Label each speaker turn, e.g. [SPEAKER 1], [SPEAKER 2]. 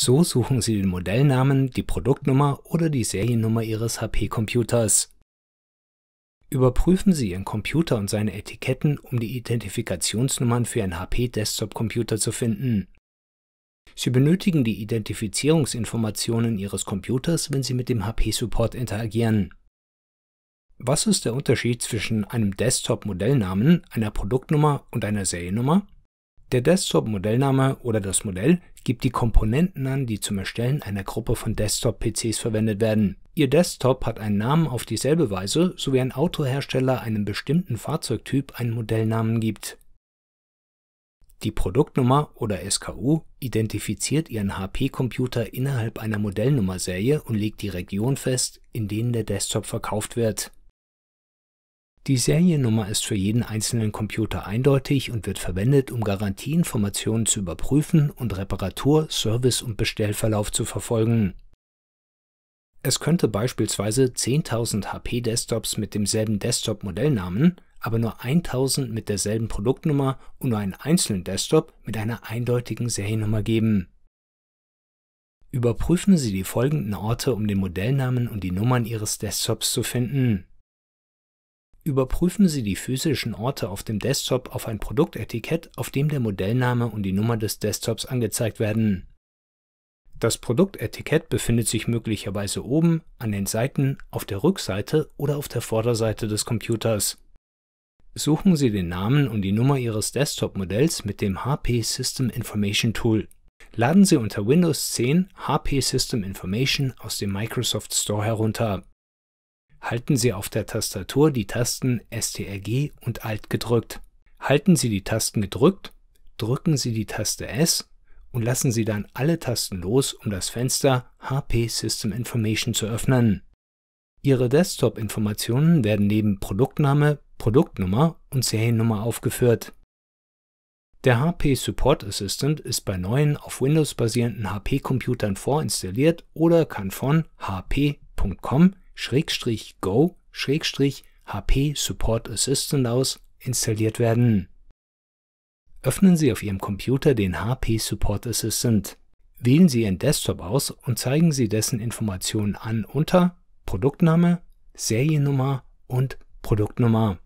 [SPEAKER 1] So suchen Sie den Modellnamen, die Produktnummer oder die Seriennummer Ihres HP-Computers. Überprüfen Sie Ihren Computer und seine Etiketten, um die Identifikationsnummern für Ihren HP-Desktop-Computer zu finden. Sie benötigen die Identifizierungsinformationen Ihres Computers, wenn Sie mit dem HP-Support interagieren. Was ist der Unterschied zwischen einem Desktop-Modellnamen, einer Produktnummer und einer Seriennummer? Der Desktop-Modellname oder das Modell gibt die Komponenten an, die zum Erstellen einer Gruppe von Desktop-PCs verwendet werden. Ihr Desktop hat einen Namen auf dieselbe Weise, so wie ein Autohersteller einem bestimmten Fahrzeugtyp einen Modellnamen gibt. Die Produktnummer oder SKU identifiziert Ihren HP-Computer innerhalb einer Modellnummerserie und legt die Region fest, in denen der Desktop verkauft wird die Seriennummer ist für jeden einzelnen Computer eindeutig und wird verwendet, um Garantieinformationen zu überprüfen und Reparatur-, Service- und Bestellverlauf zu verfolgen. Es könnte beispielsweise 10.000 HP-Desktops mit demselben Desktop-Modellnamen, aber nur 1.000 mit derselben Produktnummer und nur einen einzelnen Desktop mit einer eindeutigen Seriennummer geben. Überprüfen Sie die folgenden Orte, um den Modellnamen und die Nummern Ihres Desktops zu finden Überprüfen Sie die physischen Orte auf dem Desktop auf ein Produktetikett, auf dem der Modellname und die Nummer des Desktops angezeigt werden. Das Produktetikett befindet sich möglicherweise oben, an den Seiten, auf der Rückseite oder auf der Vorderseite des Computers. Suchen Sie den Namen und die Nummer Ihres Desktop-Modells mit dem HP System Information Tool. Laden Sie unter Windows 10 HP System Information aus dem Microsoft Store herunter. Halten Sie auf der Tastatur die Tasten STRG und Alt gedrückt. Halten Sie die Tasten gedrückt, drücken Sie die Taste S und lassen Sie dann alle Tasten los, um das Fenster HP System Information zu öffnen. Ihre Desktop-Informationen werden neben Produktname, Produktnummer und Seriennummer aufgeführt. Der HP Support Assistant ist bei neuen auf Windows basierenden HP-Computern vorinstalliert oder kann von hp.com Schrägstrich Go Schrägstrich HP Support Assistant aus installiert werden. Öffnen Sie auf Ihrem Computer den HP Support Assistant. Wählen Sie Ihren Desktop aus und zeigen Sie dessen Informationen an unter Produktname, Seriennummer und Produktnummer.